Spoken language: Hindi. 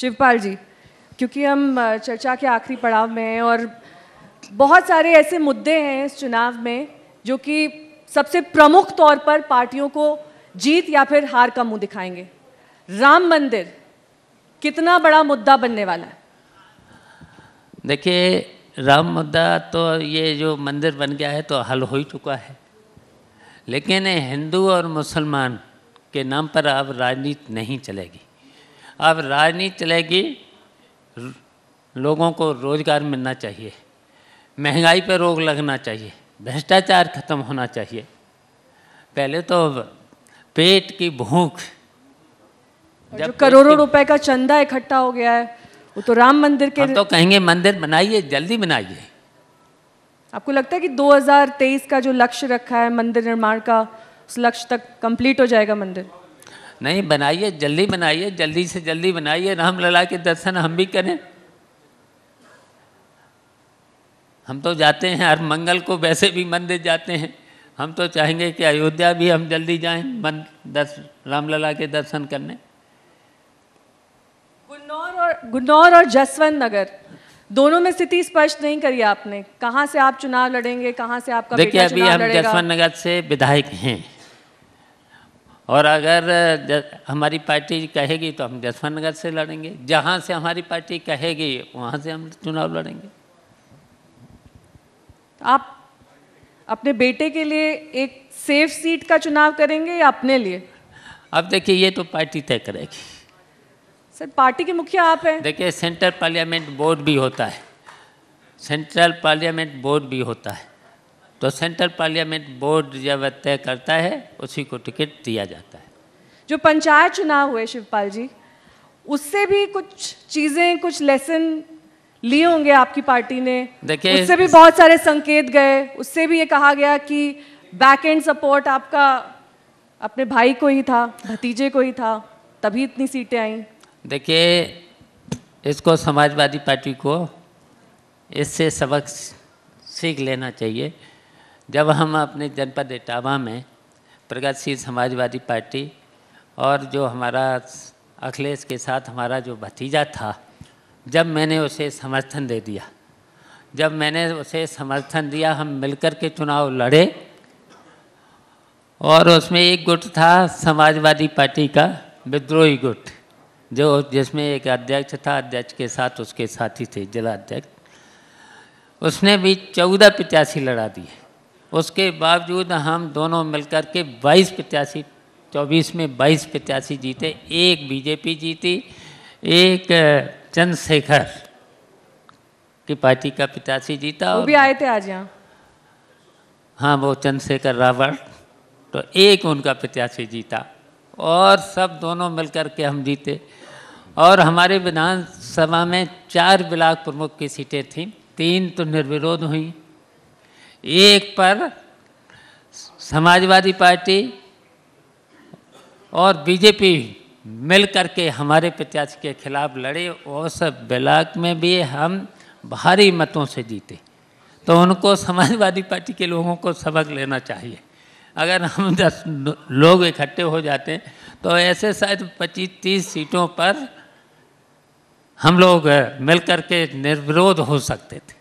शिवपाल जी क्योंकि हम चर्चा के आखिरी पड़ाव में हैं और बहुत सारे ऐसे मुद्दे हैं इस चुनाव में जो कि सबसे प्रमुख तौर पर पार्टियों को जीत या फिर हार का मुंह दिखाएंगे राम मंदिर कितना बड़ा मुद्दा बनने वाला है देखिए राम मुद्दा तो ये जो मंदिर बन गया है तो हल हो ही चुका है लेकिन हिंदू और मुसलमान के नाम पर अब राजनीति नहीं चलेगी अब राजनीति चलेगी लोगों को रोज़गार मिलना चाहिए महंगाई पर रोक लगना चाहिए भ्रष्टाचार खत्म होना चाहिए पहले तो पेट की भूख जब करोड़ों रुपए का चंदा इकट्ठा हो गया है वो तो राम मंदिर के तो कहेंगे मंदिर बनाइए जल्दी बनाइए आपको लगता है कि 2023 का जो लक्ष्य रखा है मंदिर निर्माण का उस लक्ष्य तक कंप्लीट हो जाएगा मंदिर नहीं बनाइए जल्दी बनाइए जल्दी से जल्दी बनाइए राम लला के दर्शन हम भी करें हम तो जाते हैं हर मंगल को वैसे भी मंदिर जाते हैं हम तो चाहेंगे कि अयोध्या भी हम जल्दी जाएं मन दर्श रामलला के दर्शन करने गुन्नौर और गुन्नौर और जसवंत नगर दोनों में स्थिति स्पष्ट नहीं करी आपने कहाँ से आप चुनाव लड़ेंगे कहाँ से आपका देखिए अभी हम जसवंत नगर से विधायक हैं और अगर हमारी पार्टी कहेगी तो हम जसवंतनगर से लड़ेंगे जहाँ से हमारी पार्टी कहेगी वहाँ से हम चुनाव लड़ेंगे तो आप अपने बेटे के लिए एक सेफ सीट का चुनाव करेंगे या अपने लिए अब देखिए ये तो पार्टी तय करेगी सर पार्टी के मुखिया आप हैं देखिए सेंट्रल पार्लियामेंट बोर्ड भी होता है सेंट्रल पार्लियामेंट बोर्ड भी होता है तो सेंट्रल पार्लियामेंट बोर्ड जब तय करता है उसी को टिकट दिया जाता है जो पंचायत चुनाव हुए शिवपाल जी उससे भी कुछ चीज़ें कुछ लेसन लिए होंगे आपकी पार्टी ने देखिए उससे भी बहुत सारे संकेत गए उससे भी ये कहा गया कि बैक एंड सपोर्ट आपका अपने भाई को ही था भतीजे को ही था तभी इतनी सीटें आई देखिए इसको समाजवादी पार्टी को इससे सबक सीख लेना चाहिए जब हम अपने जनपद इटावा में प्रगतिशील समाजवादी पार्टी और जो हमारा अखिलेश के साथ हमारा जो भतीजा था जब मैंने उसे समर्थन दे दिया जब मैंने उसे समर्थन दिया हम मिलकर के चुनाव लड़े और उसमें एक गुट था समाजवादी पार्टी का विद्रोही गुट जो जिसमें एक अध्यक्ष था अध्यक्ष के साथ उसके साथी थे जिला अध्यक्ष उसने भी चौदह प्रत्याशी लड़ा दिए उसके बावजूद हम दोनों मिलकर के 22 प्रत्याशी 24 में 22 प्रत्याशी जीते एक बीजेपी जीती एक चंद्रशेखर की पार्टी का प्रत्याशी जीता वो भी आए थे आज यहाँ हाँ वो चंद्रशेखर रावण तो एक उनका प्रत्याशी जीता और सब दोनों मिलकर के हम जीते और हमारे विधानसभा में चार ब्लाक प्रमुख की सीटें थीं तीन तो निर्विरोध हुई एक पर समाजवादी पार्टी और बीजेपी मिल करके हमारे प्रत्याशी के खिलाफ लड़े और सब ब्लाक में भी हम भारी मतों से जीते तो उनको समाजवादी पार्टी के लोगों को सबक लेना चाहिए अगर हम दस लोग इकट्ठे हो जाते तो ऐसे शायद पच्चीस तीस सीटों पर हम लोग मिल के निर्विरोध हो सकते थे